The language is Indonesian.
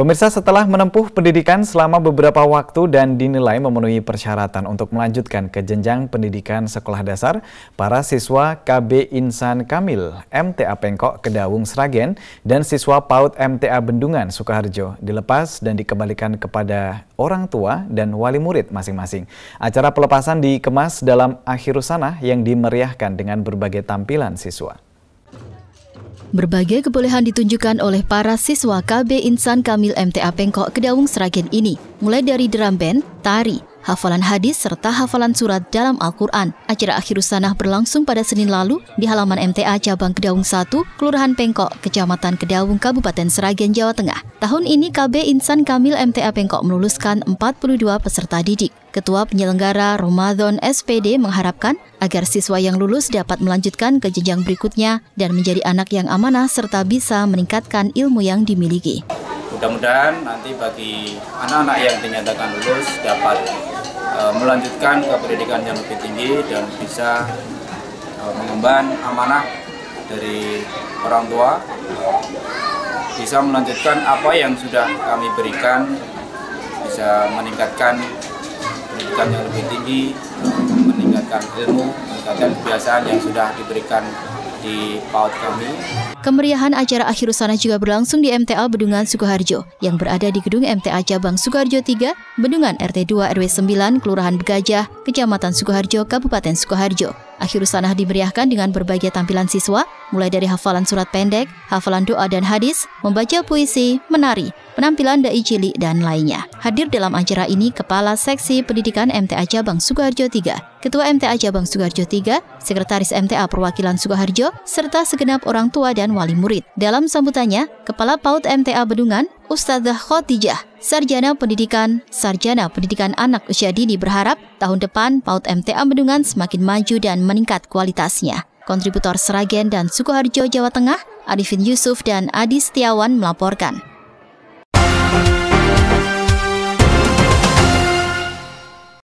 Pemirsa setelah menempuh pendidikan selama beberapa waktu dan dinilai memenuhi persyaratan untuk melanjutkan ke jenjang pendidikan sekolah dasar, para siswa KB Insan Kamil, MTA Pengkok Kedawung Sragen, dan siswa PAUD MTA Bendungan Sukoharjo dilepas dan dikembalikan kepada orang tua dan wali murid masing-masing. Acara pelepasan dikemas dalam akhir akhirusana yang dimeriahkan dengan berbagai tampilan siswa. Berbagai kebolehan ditunjukkan oleh para siswa KB Insan Kamil MTA Pengkok Kedawung Sragen ini, mulai dari drum band, tari, hafalan hadis, serta hafalan surat dalam Al-Quran. Acara akhir usanah berlangsung pada Senin lalu di halaman MTA Cabang Kedaung 1, Kelurahan Pengkok, Kecamatan Kedaung, Kabupaten Seragen, Jawa Tengah. Tahun ini KB Insan Kamil MTA Pengkok meluluskan 42 peserta didik. Ketua penyelenggara Ramadan SPD mengharapkan agar siswa yang lulus dapat melanjutkan ke jenjang berikutnya dan menjadi anak yang amanah serta bisa meningkatkan ilmu yang dimiliki mudah-mudahan nanti bagi anak-anak yang dinyatakan lulus dapat e, melanjutkan ke pendidikan yang lebih tinggi dan bisa e, mengemban amanah dari orang tua bisa melanjutkan apa yang sudah kami berikan bisa meningkatkan pendidikan yang lebih tinggi meningkatkan ilmu meningkatkan kebiasaan yang sudah diberikan di PAUD kami. Kemeriahan acara akhir sana juga berlangsung di MTA Bedungan Sukoharjo yang berada di gedung MTA Cabang Sukoharjo 3, Bedungan RT 2 RW 9, Kelurahan Begajah, Kecamatan Sukoharjo, Kabupaten Sukoharjo. Akhir usanah dimeriahkan dengan berbagai tampilan siswa, mulai dari hafalan surat pendek, hafalan doa dan hadis, membaca puisi, menari, penampilan dai cilik dan lainnya. Hadir dalam acara ini Kepala Seksi Pendidikan MTA Cabang Sugarjo III, Ketua MTA Cabang Sugarjo III, Sekretaris MTA Perwakilan Sugarjo, serta segenap orang tua dan wali murid. Dalam sambutannya, Kepala PAUD MTA Bedungan, Ustazah Khotijah, sarjana pendidikan, sarjana pendidikan anak usia dini berharap tahun depan PAUD MTA Bendungan semakin maju dan meningkat kualitasnya. Kontributor Seragen dan Sukoharjo, Jawa Tengah, Arifin Yusuf dan Adi Setiawan melaporkan.